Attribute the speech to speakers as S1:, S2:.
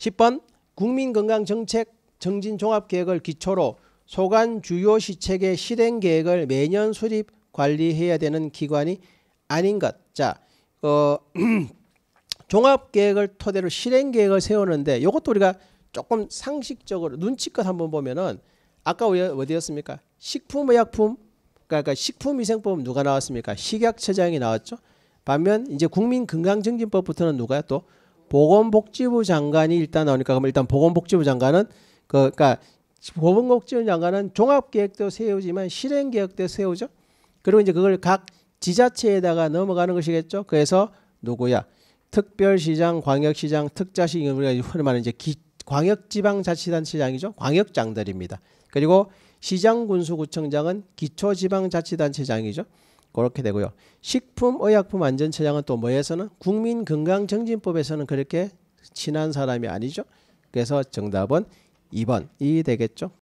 S1: 10번 국민건강정책 정진종합계획을 기초로 소관 주요 시책의 실행계획을 매년 수립 관리해야 되는 기관이 아닌 것. 자, 어, 종합계획을 토대로 실행계획을 세우는데 이것도 우리가 조금 상식적으로 눈치껏 한번 보면은 아까 어디였습니까? 뭐 식품의약품 그러니까 식품위생법 누가 나왔습니까? 식약처장이 나왔죠. 반면 이제 국민건강증진법부터는 누가 또 보건복지부 장관이 일단 나오니까 그럼 일단 보건복지부 장관은 그 그러니까 보건복지부 장관은 종합계획도 세우지만 실행계획도 세우죠. 그리고 이제 그걸 각 지자체에다가 넘어가는 것이겠죠. 그래서 누구야? 특별시장, 광역시장, 특자시 우리가 흔히 말하는 이제 기, 광역지방자치단체장이죠. 광역장들입니다. 그리고 시장 군수구청장은 기초지방자치단체장이죠. 그렇게 되고요. 식품의약품안전처장은 또 뭐에서는 국민건강증진법에서는 그렇게 친한 사람이 아니죠. 그래서 정답은 2번이 되겠죠.